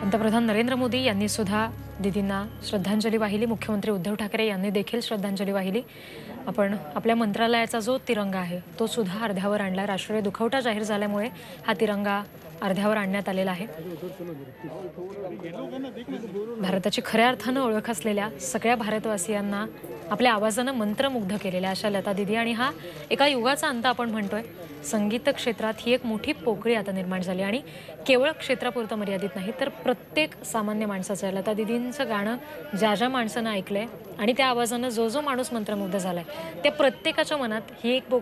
पंतप्रधान नरेंद्र मोदी यांनी सुद्धा दिदींना श्रद्धांजली वाहिली मुख्यमंत्री उद्धव ठाकरे यांनी देखील श्रद्धांजली वाहिली आपण आपल्या मंत्रालयाचा जो तिरंगा आहे तो सुद्धा अर्ध्यावर आणला राष्ट्रीय दुखवटा जाहीर झाल्यामुळे हा तिरंगा अर्ध्यावर आणण्यात आलेला आहे भारताची खऱ्या अर्थानं ओळख असलेल्या सगळ्या भारतवासियांना आपल्या आवाजानं मंत्रमुग्ध केलेल्या अशा लता दिदी आणि हा एका युगाचा अंत आपण म्हणतोय संगीत क्षेत्रात ही एक मोठी पोकळी आता निर्माण झाली आणि केवळ क्षेत्रापुरतं मर्यादित नाही तर प्रत्येक सामान्य माणसाचं आहे लता दिदींचं गाणं ज्या ज्या माणसानं ऐकलंय आणि त्या आवाजानं जो जो माणूस मंत्रमुग्ध झालाय त्या प्रत्येकाच्या मनात ही एक